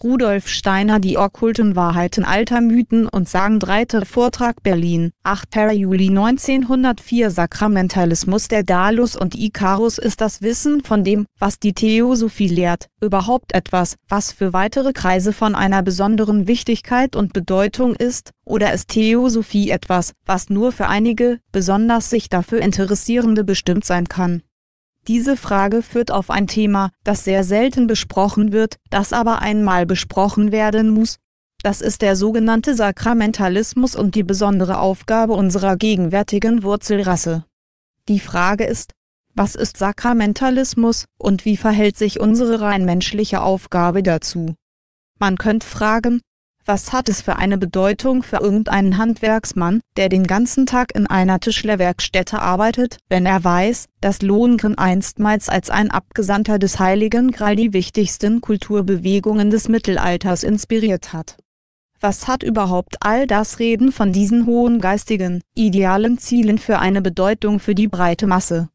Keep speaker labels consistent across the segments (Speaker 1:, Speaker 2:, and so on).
Speaker 1: Rudolf Steiner Die okkulten Wahrheiten alter Mythen und Sagen 3. Vortrag Berlin 8. Juli 1904 Sakramentalismus Der Dalus und Ikarus ist das Wissen von dem, was die Theosophie lehrt, überhaupt etwas, was für weitere Kreise von einer besonderen Wichtigkeit und Bedeutung ist, oder ist Theosophie etwas, was nur für einige, besonders sich dafür Interessierende bestimmt sein kann diese Frage führt auf ein Thema, das sehr selten besprochen wird, das aber einmal besprochen werden muss. Das ist der sogenannte Sakramentalismus und die besondere Aufgabe unserer gegenwärtigen Wurzelrasse. Die Frage ist, was ist Sakramentalismus und wie verhält sich unsere rein menschliche Aufgabe dazu? Man könnte fragen, was hat es für eine Bedeutung für irgendeinen Handwerksmann, der den ganzen Tag in einer Tischlerwerkstätte arbeitet, wenn er weiß, dass Lohengrin einstmals als ein Abgesandter des Heiligen Gral die wichtigsten Kulturbewegungen des Mittelalters inspiriert hat? Was hat überhaupt all das Reden von diesen hohen geistigen, idealen Zielen für eine Bedeutung für die breite Masse?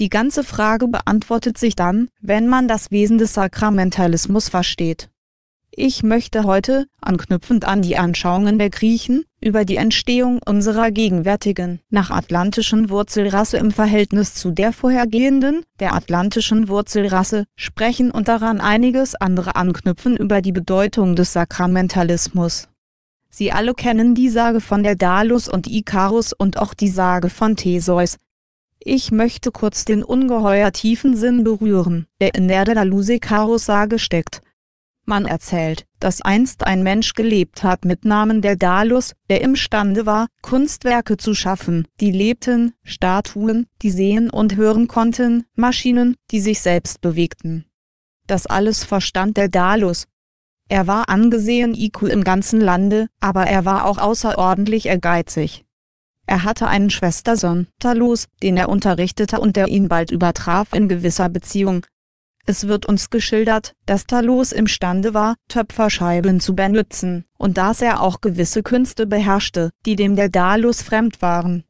Speaker 1: Die ganze Frage beantwortet sich dann, wenn man das Wesen des Sakramentalismus versteht. Ich möchte heute, anknüpfend an die Anschauungen der Griechen, über die Entstehung unserer gegenwärtigen, nach atlantischen Wurzelrasse im Verhältnis zu der vorhergehenden, der atlantischen Wurzelrasse, sprechen und daran einiges andere anknüpfen über die Bedeutung des Sakramentalismus. Sie alle kennen die Sage von der Dalus und Ikarus und auch die Sage von Theseus. Ich möchte kurz den ungeheuer tiefen Sinn berühren, der in der Dalusikarus-Sage steckt man erzählt, dass einst ein Mensch gelebt hat mit Namen der Dalus, der imstande war, Kunstwerke zu schaffen. Die lebten, Statuen, die sehen und hören konnten, Maschinen, die sich selbst bewegten. Das alles verstand der Dalus. Er war angesehen IQ im ganzen Lande, aber er war auch außerordentlich ehrgeizig. Er hatte einen Schwestersohn, Talos, den er unterrichtete und der ihn bald übertraf in gewisser Beziehung, es wird uns geschildert, dass Talos imstande war, Töpferscheiben zu benutzen, und dass er auch gewisse Künste beherrschte, die dem der Dalus fremd waren.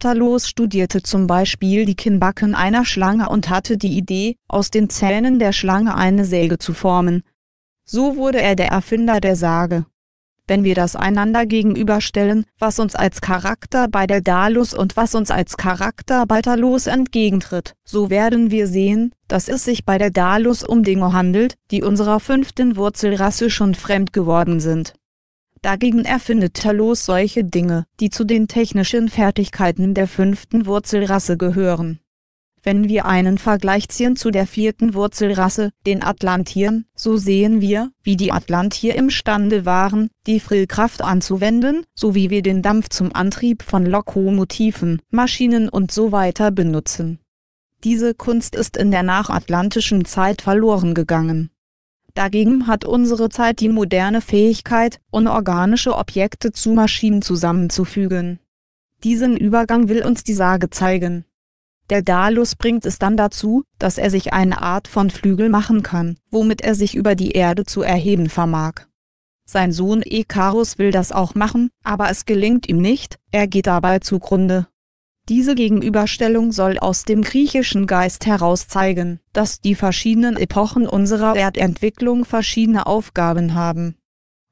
Speaker 1: Talos studierte zum Beispiel die Kinnbacken einer Schlange und hatte die Idee, aus den Zähnen der Schlange eine Säge zu formen. So wurde er der Erfinder der Sage. Wenn wir das einander gegenüberstellen, was uns als Charakter bei der Dalus und was uns als Charakter bei Talos entgegentritt, so werden wir sehen, dass es sich bei der Dalus um Dinge handelt, die unserer fünften Wurzelrasse schon fremd geworden sind. Dagegen erfindet Talos solche Dinge, die zu den technischen Fertigkeiten der fünften Wurzelrasse gehören. Wenn wir einen Vergleich ziehen zu der vierten Wurzelrasse, den Atlantiern, so sehen wir, wie die Atlantier imstande waren, die Frillkraft anzuwenden, sowie wir den Dampf zum Antrieb von Lokomotiven, Maschinen und so weiter benutzen. Diese Kunst ist in der nachatlantischen Zeit verloren gegangen. Dagegen hat unsere Zeit die moderne Fähigkeit, unorganische Objekte zu Maschinen zusammenzufügen. Diesen Übergang will uns die Sage zeigen. Der Dalus bringt es dann dazu, dass er sich eine Art von Flügel machen kann, womit er sich über die Erde zu erheben vermag. Sein Sohn Ekarus will das auch machen, aber es gelingt ihm nicht, er geht dabei zugrunde. Diese Gegenüberstellung soll aus dem griechischen Geist heraus zeigen, dass die verschiedenen Epochen unserer Erdentwicklung verschiedene Aufgaben haben.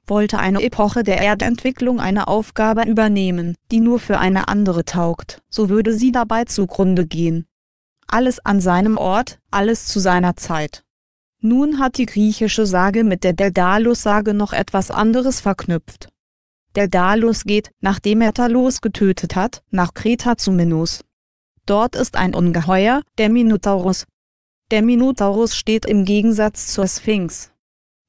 Speaker 1: Wollte eine Epoche der Erdentwicklung eine Aufgabe übernehmen, die nur für eine andere taugt, so würde sie dabei zugrunde gehen. Alles an seinem Ort, alles zu seiner Zeit. Nun hat die griechische Sage mit der Daedalus-Sage noch etwas anderes verknüpft der Dalos geht, nachdem er Talos getötet hat, nach Kreta zu Minos. Dort ist ein Ungeheuer, der Minotaurus. Der Minotaurus steht im Gegensatz zur Sphinx.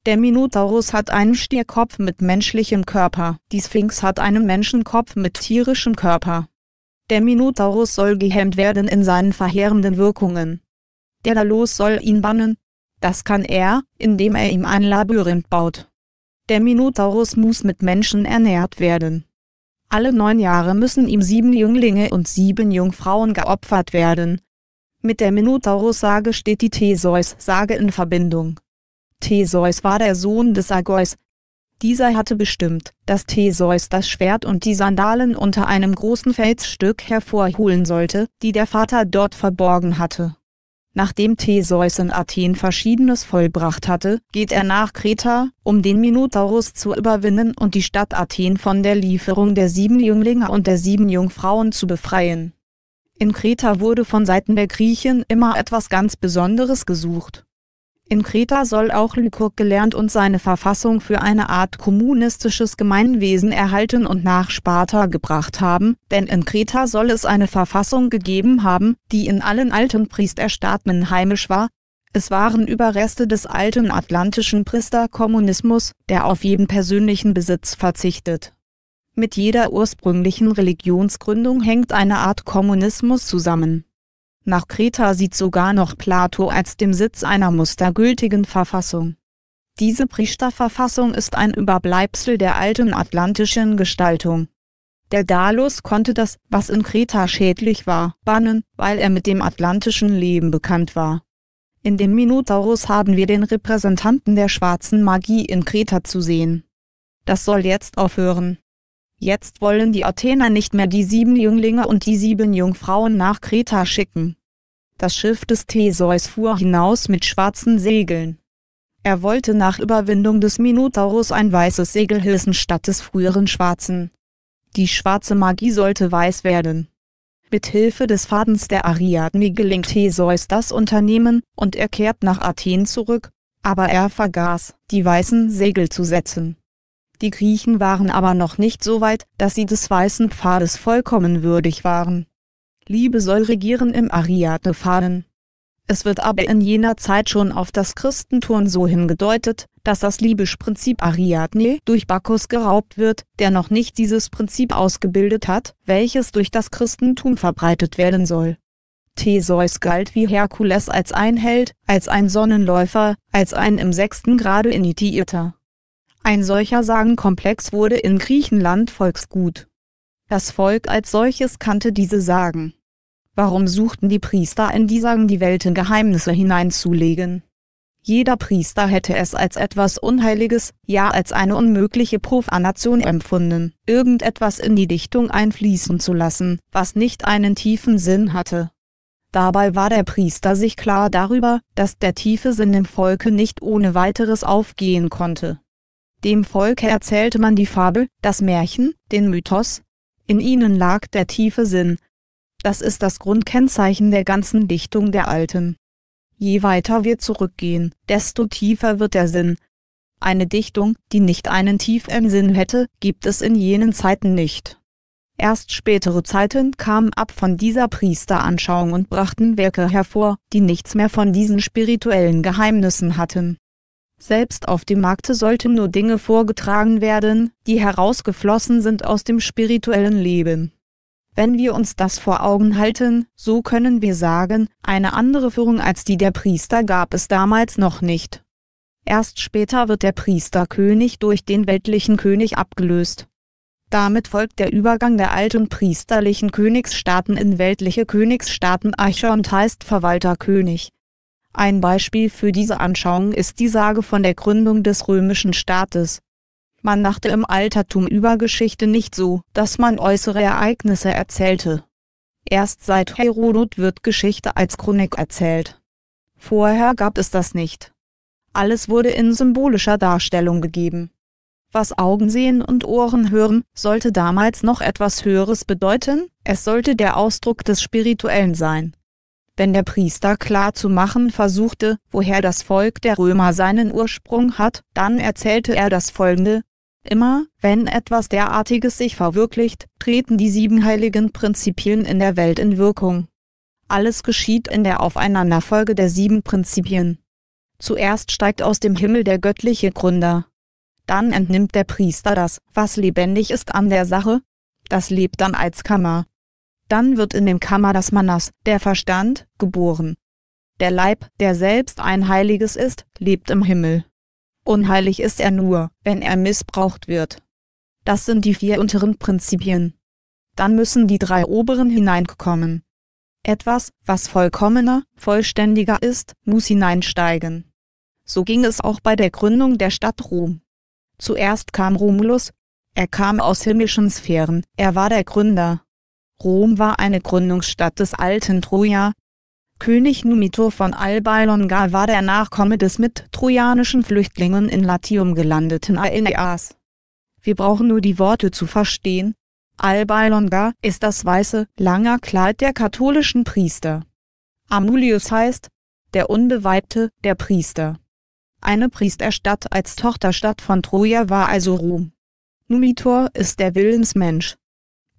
Speaker 1: Der Minotaurus hat einen Stierkopf mit menschlichem Körper, die Sphinx hat einen Menschenkopf mit tierischem Körper. Der Minotaurus soll gehemmt werden in seinen verheerenden Wirkungen. Der Dalos soll ihn bannen. Das kann er, indem er ihm ein Labyrinth baut. Der Minotaurus muss mit Menschen ernährt werden. Alle neun Jahre müssen ihm sieben Jünglinge und sieben Jungfrauen geopfert werden. Mit der Minotaurus-Sage steht die Theseus-Sage in Verbindung. Theseus war der Sohn des Argeus. Dieser hatte bestimmt, dass Theseus das Schwert und die Sandalen unter einem großen Felsstück hervorholen sollte, die der Vater dort verborgen hatte. Nachdem Theseus in Athen Verschiedenes vollbracht hatte, geht er nach Kreta, um den Minotaurus zu überwinden und die Stadt Athen von der Lieferung der sieben Jünglinge und der sieben Jungfrauen zu befreien. In Kreta wurde von Seiten der Griechen immer etwas ganz Besonderes gesucht. In Kreta soll auch Lykurg gelernt und seine Verfassung für eine Art kommunistisches Gemeinwesen erhalten und nach Sparta gebracht haben, denn in Kreta soll es eine Verfassung gegeben haben, die in allen alten Priesterstaaten heimisch war, es waren Überreste des alten atlantischen Priesterkommunismus, der auf jeden persönlichen Besitz verzichtet. Mit jeder ursprünglichen Religionsgründung hängt eine Art Kommunismus zusammen nach Kreta sieht sogar noch Plato als dem Sitz einer mustergültigen Verfassung. Diese priester ist ein Überbleibsel der alten atlantischen Gestaltung. Der Dalus konnte das, was in Kreta schädlich war, bannen, weil er mit dem atlantischen Leben bekannt war. In dem Minotaurus haben wir den Repräsentanten der schwarzen Magie in Kreta zu sehen. Das soll jetzt aufhören. Jetzt wollen die Athener nicht mehr die sieben Jünglinge und die sieben Jungfrauen nach Kreta schicken. Das Schiff des Theseus fuhr hinaus mit schwarzen Segeln. Er wollte nach Überwindung des Minotaurus ein weißes Segel hissen statt des früheren schwarzen. Die schwarze Magie sollte weiß werden. Mit Hilfe des Fadens der Ariadne gelingt Theseus das Unternehmen, und er kehrt nach Athen zurück, aber er vergaß, die weißen Segel zu setzen. Die Griechen waren aber noch nicht so weit, dass sie des weißen Pfades vollkommen würdig waren. Liebe soll regieren im Ariadne-Faden. Es wird aber in jener Zeit schon auf das Christentum so hingedeutet, dass das Liebesprinzip Ariadne durch Bacchus geraubt wird, der noch nicht dieses Prinzip ausgebildet hat, welches durch das Christentum verbreitet werden soll. Theseus galt wie Herkules als ein Held, als ein Sonnenläufer, als ein im sechsten Grade Initiierter. Ein solcher Sagenkomplex wurde in Griechenland Volksgut. Das Volk als solches kannte diese Sagen. Warum suchten die Priester in die Sagen die Welt in Geheimnisse hineinzulegen? Jeder Priester hätte es als etwas Unheiliges, ja als eine unmögliche Profanation empfunden, irgendetwas in die Dichtung einfließen zu lassen, was nicht einen tiefen Sinn hatte. Dabei war der Priester sich klar darüber, dass der tiefe Sinn im Volke nicht ohne weiteres aufgehen konnte. Dem Volke erzählte man die Fabel, das Märchen, den Mythos. In ihnen lag der tiefe Sinn. Das ist das Grundkennzeichen der ganzen Dichtung der Alten. Je weiter wir zurückgehen, desto tiefer wird der Sinn. Eine Dichtung, die nicht einen tiefen Sinn hätte, gibt es in jenen Zeiten nicht. Erst spätere Zeiten kamen ab von dieser Priesteranschauung und brachten Werke hervor, die nichts mehr von diesen spirituellen Geheimnissen hatten. Selbst auf dem Markte sollten nur Dinge vorgetragen werden, die herausgeflossen sind aus dem spirituellen Leben. Wenn wir uns das vor Augen halten, so können wir sagen, eine andere Führung als die der Priester gab es damals noch nicht. Erst später wird der Priesterkönig durch den weltlichen König abgelöst. Damit folgt der Übergang der alten priesterlichen Königsstaaten in weltliche Königsstaaten Ascher und heißt Verwalterkönig. Ein Beispiel für diese Anschauung ist die Sage von der Gründung des römischen Staates. Man dachte im Altertum über Geschichte nicht so, dass man äußere Ereignisse erzählte. Erst seit Herodot wird Geschichte als Chronik erzählt. Vorher gab es das nicht. Alles wurde in symbolischer Darstellung gegeben. Was Augen sehen und Ohren hören, sollte damals noch etwas Höheres bedeuten, es sollte der Ausdruck des Spirituellen sein. Wenn der Priester klar zu machen versuchte, woher das Volk der Römer seinen Ursprung hat, dann erzählte er das folgende. Immer, wenn etwas derartiges sich verwirklicht, treten die sieben heiligen Prinzipien in der Welt in Wirkung. Alles geschieht in der Aufeinanderfolge der sieben Prinzipien. Zuerst steigt aus dem Himmel der göttliche Gründer. Dann entnimmt der Priester das, was lebendig ist an der Sache. Das lebt dann als Kammer, dann wird in dem Kammer das Manas, der Verstand, geboren. Der Leib, der selbst ein Heiliges ist, lebt im Himmel. Unheilig ist er nur, wenn er missbraucht wird. Das sind die vier unteren Prinzipien. Dann müssen die drei oberen hineinkommen. Etwas, was vollkommener, vollständiger ist, muss hineinsteigen. So ging es auch bei der Gründung der Stadt Rom. Zuerst kam Romulus, er kam aus himmlischen Sphären, er war der Gründer, Rom war eine Gründungsstadt des alten Troja. König Numitor von Alba war der Nachkomme des mit trojanischen Flüchtlingen in Latium gelandeten Aeneas. Wir brauchen nur die Worte zu verstehen. Alba ist das weiße, lange Kleid der katholischen Priester. Amulius heißt, der Unbeweibte, der Priester. Eine Priesterstadt als Tochterstadt von Troja war also Rom. Numitor ist der Willensmensch,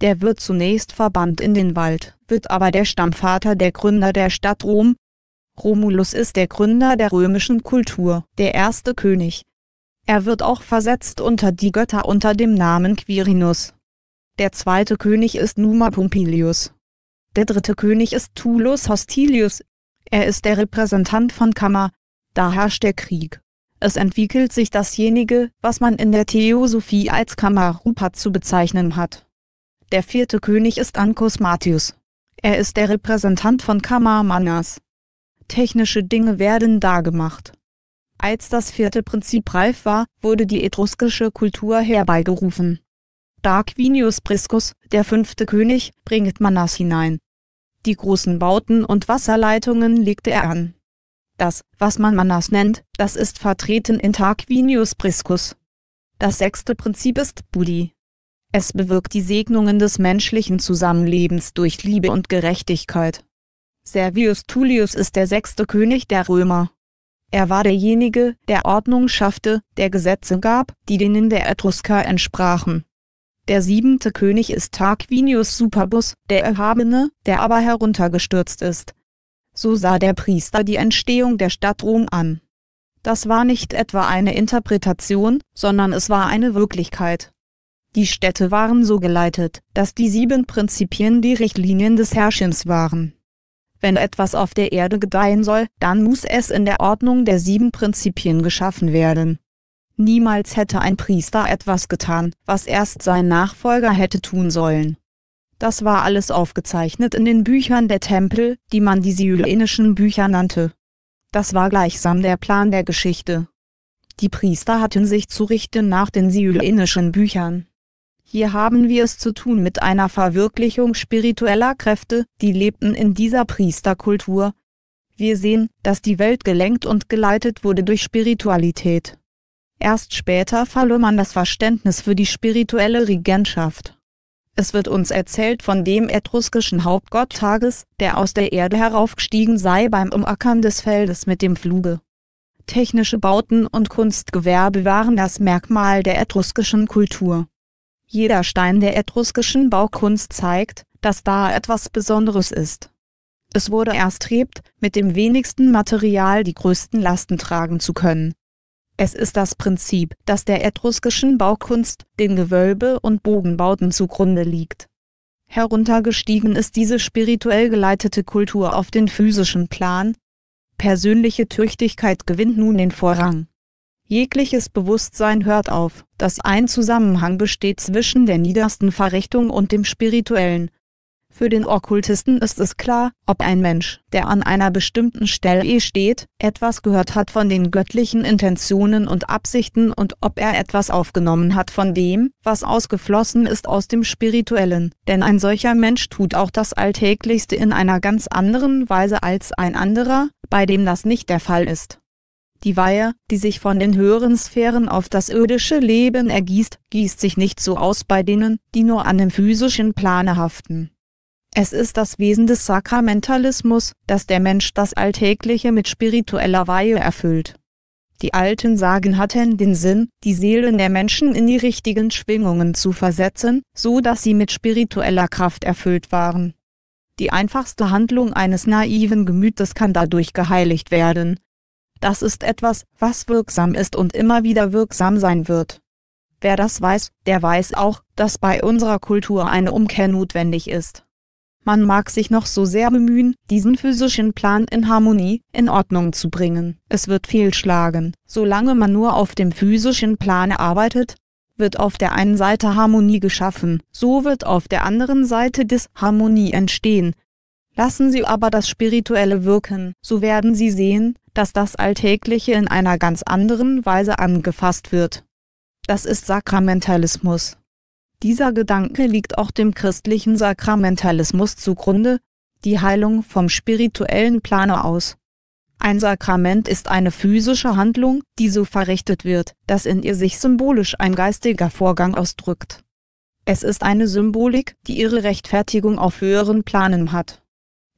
Speaker 1: der wird zunächst verbannt in den Wald, wird aber der Stammvater der Gründer der Stadt Rom. Romulus ist der Gründer der römischen Kultur, der erste König. Er wird auch versetzt unter die Götter unter dem Namen Quirinus. Der zweite König ist Numa Pompilius. Der dritte König ist Tullus Hostilius. Er ist der Repräsentant von Kammer. Da herrscht der Krieg. Es entwickelt sich dasjenige, was man in der Theosophie als Kammer Rupert zu bezeichnen hat der vierte König ist Ancus Matius. Er ist der Repräsentant von Kammer Manas. Technische Dinge werden dargemacht. Als das vierte Prinzip reif war, wurde die etruskische Kultur herbeigerufen. Darquinius Quinius Priscus, der fünfte König, bringt Manas hinein. Die großen Bauten und Wasserleitungen legte er an. Das, was man Manas nennt, das ist vertreten in Tarquinius Priscus. Das sechste Prinzip ist Budi. Es bewirkt die Segnungen des menschlichen Zusammenlebens durch Liebe und Gerechtigkeit. Servius Tullius ist der sechste König der Römer. Er war derjenige, der Ordnung schaffte, der Gesetze gab, die denen der Etrusker entsprachen. Der siebente König ist Tarquinius Superbus, der Erhabene, der aber heruntergestürzt ist. So sah der Priester die Entstehung der Stadt Rom an. Das war nicht etwa eine Interpretation, sondern es war eine Wirklichkeit. Die Städte waren so geleitet, dass die sieben Prinzipien die Richtlinien des Herrschens waren. Wenn etwas auf der Erde gedeihen soll, dann muss es in der Ordnung der sieben Prinzipien geschaffen werden. Niemals hätte ein Priester etwas getan, was erst sein Nachfolger hätte tun sollen. Das war alles aufgezeichnet in den Büchern der Tempel, die man die syränischen Bücher nannte. Das war gleichsam der Plan der Geschichte. Die Priester hatten sich zu richten nach den syränischen Büchern. Hier haben wir es zu tun mit einer Verwirklichung spiritueller Kräfte, die lebten in dieser Priesterkultur. Wir sehen, dass die Welt gelenkt und geleitet wurde durch Spiritualität. Erst später verlor man das Verständnis für die spirituelle Regentschaft. Es wird uns erzählt von dem etruskischen Hauptgott Tages, der aus der Erde heraufgestiegen sei beim Umackern des Feldes mit dem Fluge. Technische Bauten und Kunstgewerbe waren das Merkmal der etruskischen Kultur. Jeder Stein der etruskischen Baukunst zeigt, dass da etwas Besonderes ist. Es wurde erstrebt, mit dem wenigsten Material die größten Lasten tragen zu können. Es ist das Prinzip, das der etruskischen Baukunst, den Gewölbe- und Bogenbauten zugrunde liegt. Heruntergestiegen ist diese spirituell geleitete Kultur auf den physischen Plan. Persönliche Tüchtigkeit gewinnt nun den Vorrang. Jegliches Bewusstsein hört auf, dass ein Zusammenhang besteht zwischen der niedersten Verrichtung und dem Spirituellen. Für den Okkultisten ist es klar, ob ein Mensch, der an einer bestimmten Stelle steht, etwas gehört hat von den göttlichen Intentionen und Absichten und ob er etwas aufgenommen hat von dem, was ausgeflossen ist aus dem Spirituellen, denn ein solcher Mensch tut auch das Alltäglichste in einer ganz anderen Weise als ein anderer, bei dem das nicht der Fall ist. Die Weihe, die sich von den höheren Sphären auf das irdische Leben ergießt, gießt sich nicht so aus bei denen, die nur an dem physischen Plane haften. Es ist das Wesen des Sakramentalismus, dass der Mensch das Alltägliche mit spiritueller Weihe erfüllt. Die alten Sagen hatten den Sinn, die Seelen der Menschen in die richtigen Schwingungen zu versetzen, so dass sie mit spiritueller Kraft erfüllt waren. Die einfachste Handlung eines naiven Gemütes kann dadurch geheiligt werden, das ist etwas, was wirksam ist und immer wieder wirksam sein wird. Wer das weiß, der weiß auch, dass bei unserer Kultur eine Umkehr notwendig ist. Man mag sich noch so sehr bemühen, diesen physischen Plan in Harmonie, in Ordnung zu bringen. Es wird fehlschlagen. Solange man nur auf dem physischen Plan arbeitet, wird auf der einen Seite Harmonie geschaffen, so wird auf der anderen Seite Disharmonie entstehen. Lassen Sie aber das Spirituelle wirken, so werden Sie sehen, dass das Alltägliche in einer ganz anderen Weise angefasst wird. Das ist Sakramentalismus. Dieser Gedanke liegt auch dem christlichen Sakramentalismus zugrunde, die Heilung vom spirituellen Plane aus. Ein Sakrament ist eine physische Handlung, die so verrichtet wird, dass in ihr sich symbolisch ein geistiger Vorgang ausdrückt. Es ist eine Symbolik, die ihre Rechtfertigung auf höheren Planen hat.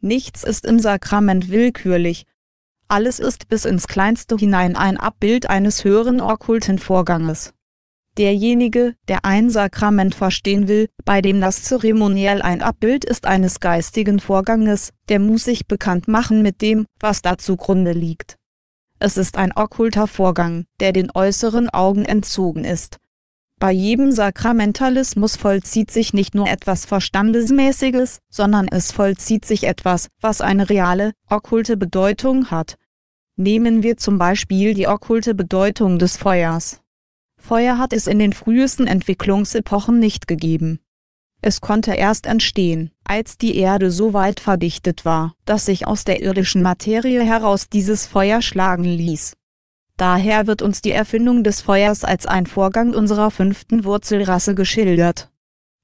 Speaker 1: Nichts ist im Sakrament willkürlich, alles ist bis ins Kleinste hinein ein Abbild eines höheren okkulten Vorganges. Derjenige, der ein Sakrament verstehen will, bei dem das zeremoniell ein Abbild ist eines geistigen Vorganges, der muss sich bekannt machen mit dem, was da zugrunde liegt. Es ist ein okkulter Vorgang, der den äußeren Augen entzogen ist, bei jedem Sakramentalismus vollzieht sich nicht nur etwas Verstandesmäßiges, sondern es vollzieht sich etwas, was eine reale, okkulte Bedeutung hat. Nehmen wir zum Beispiel die okkulte Bedeutung des Feuers. Feuer hat es in den frühesten Entwicklungsepochen nicht gegeben. Es konnte erst entstehen, als die Erde so weit verdichtet war, dass sich aus der irdischen Materie heraus dieses Feuer schlagen ließ. Daher wird uns die Erfindung des Feuers als ein Vorgang unserer fünften Wurzelrasse geschildert.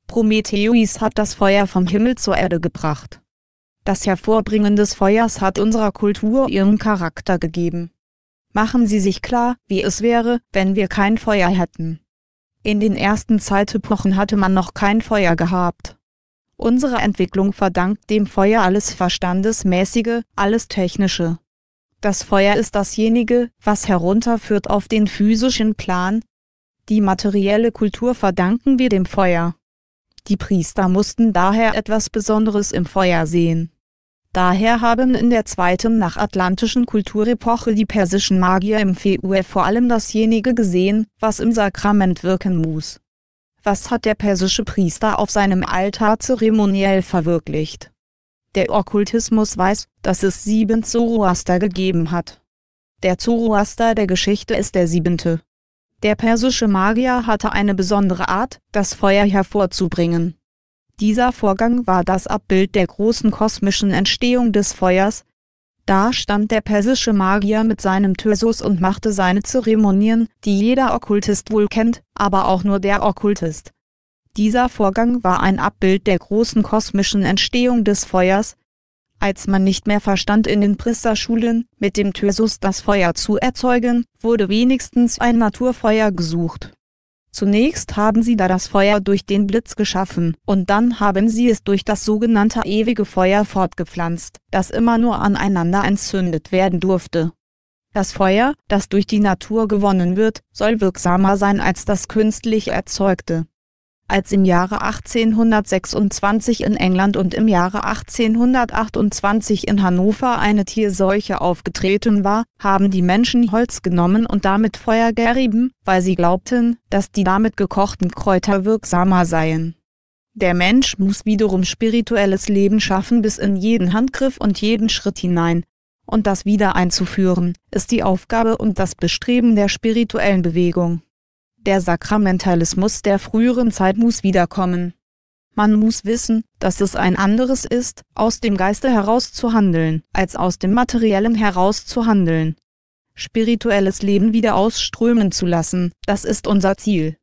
Speaker 1: Prometheus hat das Feuer vom Himmel zur Erde gebracht. Das Hervorbringen des Feuers hat unserer Kultur ihren Charakter gegeben. Machen Sie sich klar, wie es wäre, wenn wir kein Feuer hätten. In den ersten Zeitepochen hatte man noch kein Feuer gehabt. Unsere Entwicklung verdankt dem Feuer alles Verstandesmäßige, alles Technische. Das Feuer ist dasjenige, was herunterführt auf den physischen Plan. Die materielle Kultur verdanken wir dem Feuer. Die Priester mussten daher etwas Besonderes im Feuer sehen. Daher haben in der zweiten nachatlantischen Kulturepoche die persischen Magier im Feuer vor allem dasjenige gesehen, was im Sakrament wirken muss. Was hat der persische Priester auf seinem Altar zeremoniell verwirklicht? Der Okkultismus weiß, dass es sieben Zoroaster gegeben hat. Der Zoroaster der Geschichte ist der siebente. Der persische Magier hatte eine besondere Art, das Feuer hervorzubringen. Dieser Vorgang war das Abbild der großen kosmischen Entstehung des Feuers. Da stand der persische Magier mit seinem Thyrsus und machte seine Zeremonien, die jeder Okkultist wohl kennt, aber auch nur der Okkultist dieser Vorgang war ein Abbild der großen kosmischen Entstehung des Feuers, als man nicht mehr verstand in den Priesterschulen, mit dem Thysus das Feuer zu erzeugen, wurde wenigstens ein Naturfeuer gesucht. Zunächst haben sie da das Feuer durch den Blitz geschaffen und dann haben sie es durch das sogenannte ewige Feuer fortgepflanzt, das immer nur aneinander entzündet werden durfte. Das Feuer, das durch die Natur gewonnen wird, soll wirksamer sein als das künstlich erzeugte als im Jahre 1826 in England und im Jahre 1828 in Hannover eine Tierseuche aufgetreten war, haben die Menschen Holz genommen und damit Feuer gerieben, weil sie glaubten, dass die damit gekochten Kräuter wirksamer seien. Der Mensch muss wiederum spirituelles Leben schaffen bis in jeden Handgriff und jeden Schritt hinein. Und das wieder einzuführen, ist die Aufgabe und das Bestreben der spirituellen Bewegung der Sakramentalismus der früheren Zeit muss wiederkommen. Man muss wissen, dass es ein anderes ist, aus dem Geiste heraus zu handeln, als aus dem Materiellen heraus zu handeln. Spirituelles Leben wieder ausströmen zu lassen, das ist unser Ziel.